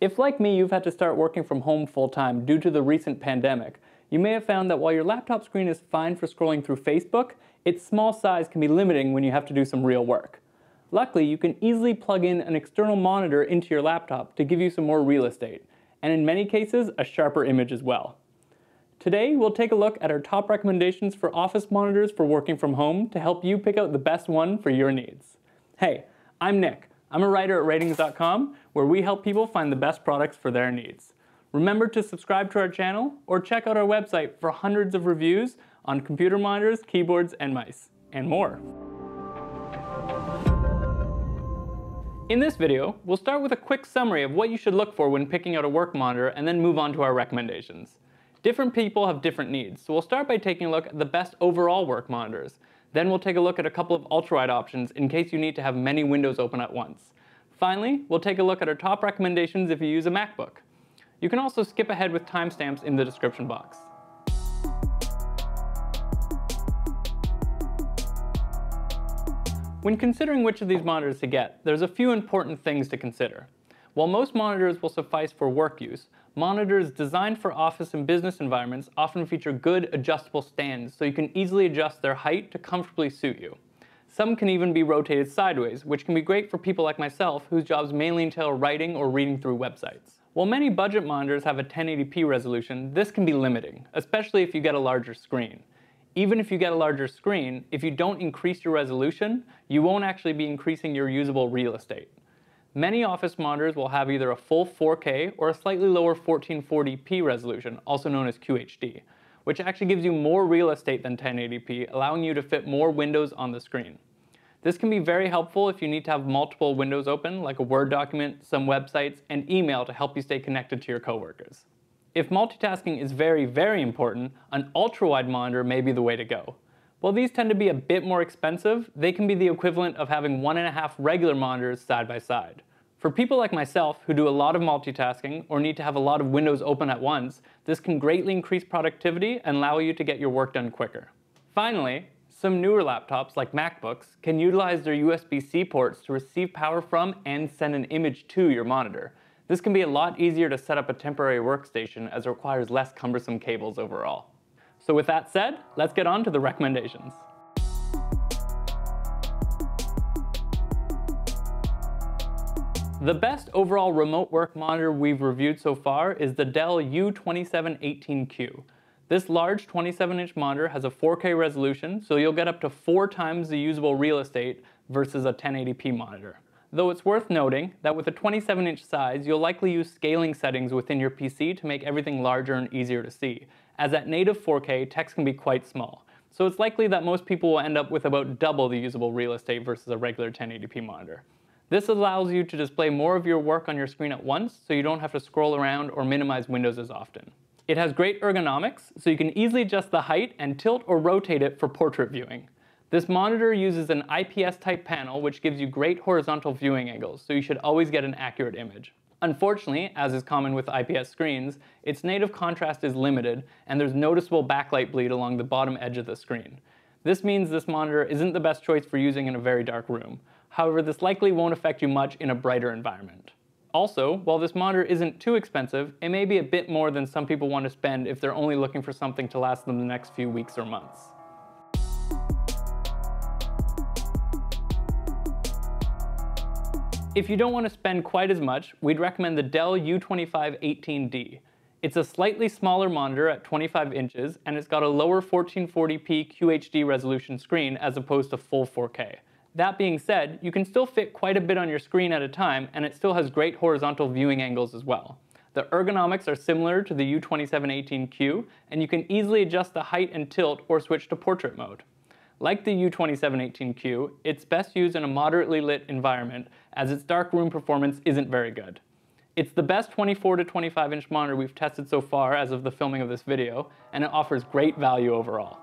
If, like me, you've had to start working from home full time due to the recent pandemic, you may have found that while your laptop screen is fine for scrolling through Facebook, its small size can be limiting when you have to do some real work. Luckily, you can easily plug in an external monitor into your laptop to give you some more real estate, and in many cases, a sharper image as well. Today, we'll take a look at our top recommendations for office monitors for working from home to help you pick out the best one for your needs. Hey, I'm Nick. I'm a writer at ratings.com, where we help people find the best products for their needs. Remember to subscribe to our channel or check out our website for hundreds of reviews on computer monitors, keyboards, and mice, and more. In this video, we'll start with a quick summary of what you should look for when picking out a work monitor and then move on to our recommendations. Different people have different needs, so we'll start by taking a look at the best overall work monitors. Then we'll take a look at a couple of ultra-wide options in case you need to have many windows open at once. Finally, we'll take a look at our top recommendations if you use a MacBook. You can also skip ahead with timestamps in the description box. When considering which of these monitors to get, there's a few important things to consider. While most monitors will suffice for work use, Monitors designed for office and business environments often feature good adjustable stands so you can easily adjust their height to comfortably suit you. Some can even be rotated sideways, which can be great for people like myself whose jobs mainly entail writing or reading through websites. While many budget monitors have a 1080p resolution, this can be limiting, especially if you get a larger screen. Even if you get a larger screen, if you don't increase your resolution, you won't actually be increasing your usable real estate. Many office monitors will have either a full 4K or a slightly lower 1440p resolution, also known as QHD, which actually gives you more real estate than 1080p, allowing you to fit more windows on the screen. This can be very helpful if you need to have multiple windows open, like a Word document, some websites, and email to help you stay connected to your coworkers. If multitasking is very, very important, an ultra-wide monitor may be the way to go. While these tend to be a bit more expensive, they can be the equivalent of having one and a half regular monitors side by side. For people like myself who do a lot of multitasking or need to have a lot of windows open at once, this can greatly increase productivity and allow you to get your work done quicker. Finally, some newer laptops like MacBooks can utilize their USB-C ports to receive power from and send an image to your monitor. This can be a lot easier to set up a temporary workstation as it requires less cumbersome cables overall. So with that said, let's get on to the recommendations. The best overall remote work monitor we've reviewed so far is the Dell U2718Q. This large 27-inch monitor has a 4K resolution, so you'll get up to four times the usable real estate versus a 1080p monitor though it's worth noting that with a 27-inch size, you'll likely use scaling settings within your PC to make everything larger and easier to see, as at native 4K, text can be quite small. So it's likely that most people will end up with about double the usable real estate versus a regular 1080p monitor. This allows you to display more of your work on your screen at once, so you don't have to scroll around or minimize windows as often. It has great ergonomics, so you can easily adjust the height and tilt or rotate it for portrait viewing. This monitor uses an IPS type panel which gives you great horizontal viewing angles, so you should always get an accurate image. Unfortunately, as is common with IPS screens, its native contrast is limited and there's noticeable backlight bleed along the bottom edge of the screen. This means this monitor isn't the best choice for using in a very dark room. However, this likely won't affect you much in a brighter environment. Also, while this monitor isn't too expensive, it may be a bit more than some people want to spend if they're only looking for something to last them the next few weeks or months. If you don't want to spend quite as much, we'd recommend the Dell U2518D. It's a slightly smaller monitor at 25 inches, and it's got a lower 1440p QHD resolution screen as opposed to full 4K. That being said, you can still fit quite a bit on your screen at a time, and it still has great horizontal viewing angles as well. The ergonomics are similar to the U2718Q, and you can easily adjust the height and tilt or switch to portrait mode. Like the U2718Q, it's best used in a moderately lit environment as its dark room performance isn't very good. It's the best 24 to 25 inch monitor we've tested so far as of the filming of this video, and it offers great value overall.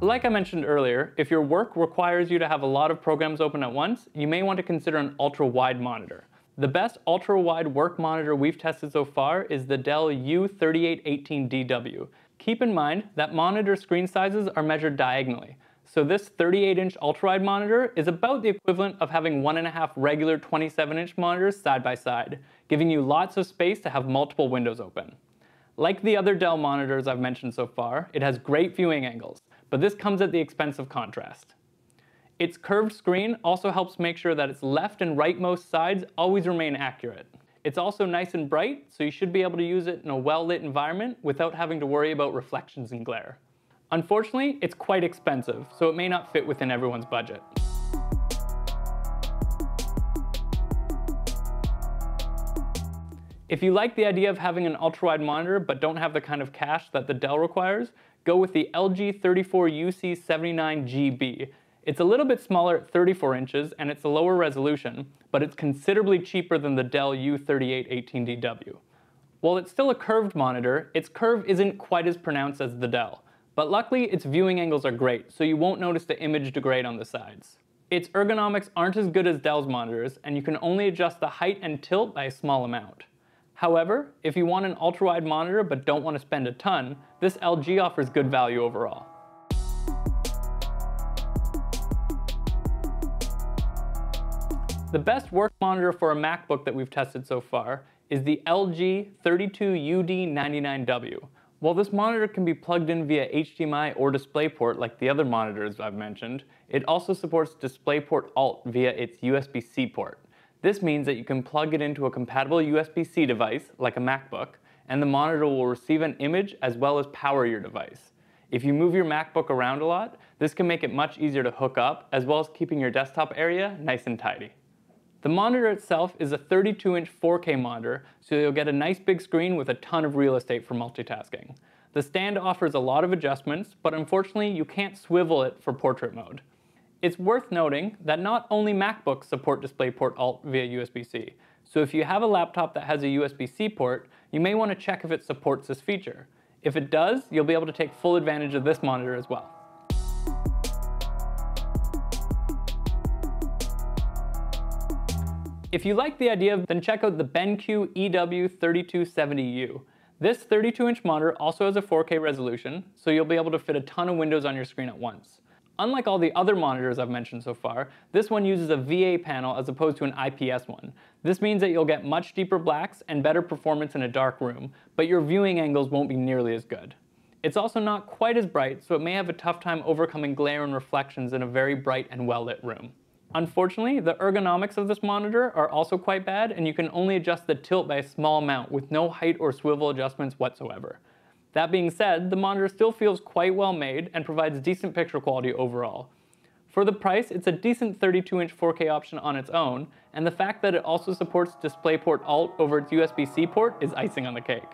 Like I mentioned earlier, if your work requires you to have a lot of programs open at once, you may want to consider an ultra-wide monitor. The best ultra-wide work monitor we've tested so far is the Dell U3818DW. Keep in mind that monitor screen sizes are measured diagonally, so this 38-inch ultra-wide monitor is about the equivalent of having one and a half regular 27-inch monitors side by side, giving you lots of space to have multiple windows open. Like the other Dell monitors I've mentioned so far, it has great viewing angles, but this comes at the expense of contrast. Its curved screen also helps make sure that its left and rightmost sides always remain accurate. It's also nice and bright, so you should be able to use it in a well-lit environment without having to worry about reflections and glare. Unfortunately, it's quite expensive, so it may not fit within everyone's budget. If you like the idea of having an ultra-wide monitor but don't have the kind of cash that the Dell requires, go with the LG 34UC79GB. It's a little bit smaller at 34 inches, and it's a lower resolution, but it's considerably cheaper than the Dell U3818DW. While it's still a curved monitor, its curve isn't quite as pronounced as the Dell, but luckily its viewing angles are great, so you won't notice the image degrade on the sides. Its ergonomics aren't as good as Dell's monitors, and you can only adjust the height and tilt by a small amount. However, if you want an ultra-wide monitor but don't want to spend a ton, this LG offers good value overall. The best work monitor for a MacBook that we've tested so far is the LG 32UD99W. While this monitor can be plugged in via HDMI or DisplayPort like the other monitors I've mentioned, it also supports DisplayPort Alt via its USB-C port. This means that you can plug it into a compatible USB-C device, like a MacBook, and the monitor will receive an image as well as power your device. If you move your MacBook around a lot, this can make it much easier to hook up, as well as keeping your desktop area nice and tidy. The monitor itself is a 32-inch 4K monitor, so you'll get a nice big screen with a ton of real estate for multitasking. The stand offers a lot of adjustments, but unfortunately you can't swivel it for portrait mode. It's worth noting that not only MacBooks support DisplayPort Alt via USB-C, so if you have a laptop that has a USB-C port, you may want to check if it supports this feature. If it does, you'll be able to take full advantage of this monitor as well. If you like the idea, then check out the BenQ EW3270U. This 32-inch monitor also has a 4K resolution, so you'll be able to fit a ton of windows on your screen at once. Unlike all the other monitors I've mentioned so far, this one uses a VA panel as opposed to an IPS one. This means that you'll get much deeper blacks and better performance in a dark room, but your viewing angles won't be nearly as good. It's also not quite as bright, so it may have a tough time overcoming glare and reflections in a very bright and well-lit room. Unfortunately, the ergonomics of this monitor are also quite bad and you can only adjust the tilt by a small amount with no height or swivel adjustments whatsoever. That being said, the monitor still feels quite well made and provides decent picture quality overall. For the price, it's a decent 32-inch 4K option on its own, and the fact that it also supports DisplayPort Alt over its USB-C port is icing on the cake.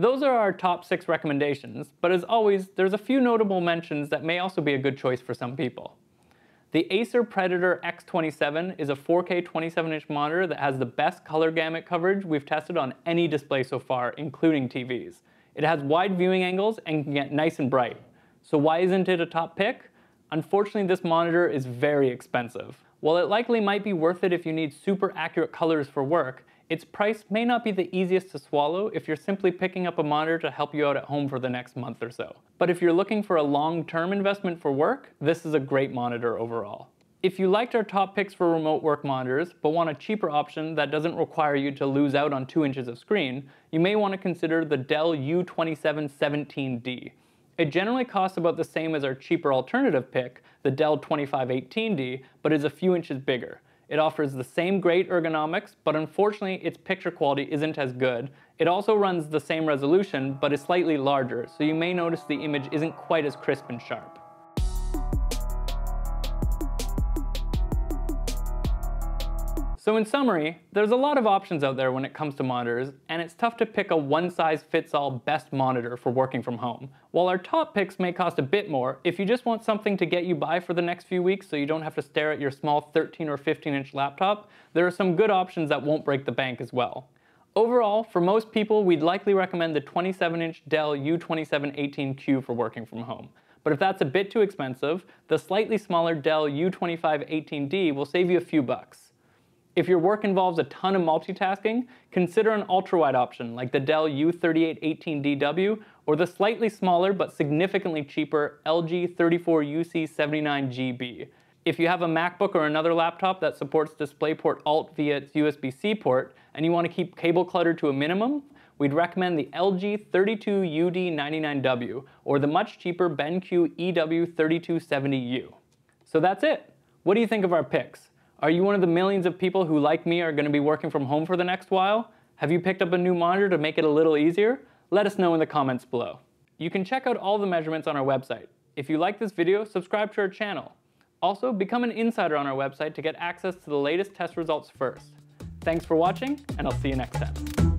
Those are our top six recommendations, but as always, there's a few notable mentions that may also be a good choice for some people. The Acer Predator X27 is a 4K 27-inch monitor that has the best color gamut coverage we've tested on any display so far, including TVs. It has wide viewing angles and can get nice and bright. So why isn't it a top pick? Unfortunately, this monitor is very expensive. While it likely might be worth it if you need super accurate colors for work, its price may not be the easiest to swallow if you're simply picking up a monitor to help you out at home for the next month or so. But if you're looking for a long-term investment for work, this is a great monitor overall. If you liked our top picks for remote work monitors, but want a cheaper option that doesn't require you to lose out on 2 inches of screen, you may want to consider the Dell U2717D. It generally costs about the same as our cheaper alternative pick, the Dell 2518D, but is a few inches bigger. It offers the same great ergonomics, but unfortunately its picture quality isn't as good. It also runs the same resolution, but is slightly larger, so you may notice the image isn't quite as crisp and sharp. So in summary, there's a lot of options out there when it comes to monitors, and it's tough to pick a one-size-fits-all best monitor for working from home. While our top picks may cost a bit more, if you just want something to get you by for the next few weeks so you don't have to stare at your small 13 or 15 inch laptop, there are some good options that won't break the bank as well. Overall, for most people, we'd likely recommend the 27 inch Dell U2718Q for working from home. But if that's a bit too expensive, the slightly smaller Dell U2518D will save you a few bucks. If your work involves a ton of multitasking, consider an ultrawide option like the Dell U3818DW or the slightly smaller but significantly cheaper LG 34UC79GB. If you have a MacBook or another laptop that supports DisplayPort Alt via its USB-C port and you want to keep cable clutter to a minimum, we'd recommend the LG 32UD99W or the much cheaper BenQ EW3270U. So that's it. What do you think of our picks? Are you one of the millions of people who, like me, are going to be working from home for the next while? Have you picked up a new monitor to make it a little easier? Let us know in the comments below. You can check out all the measurements on our website. If you like this video, subscribe to our channel. Also, become an insider on our website to get access to the latest test results first. Thanks for watching, and I'll see you next time.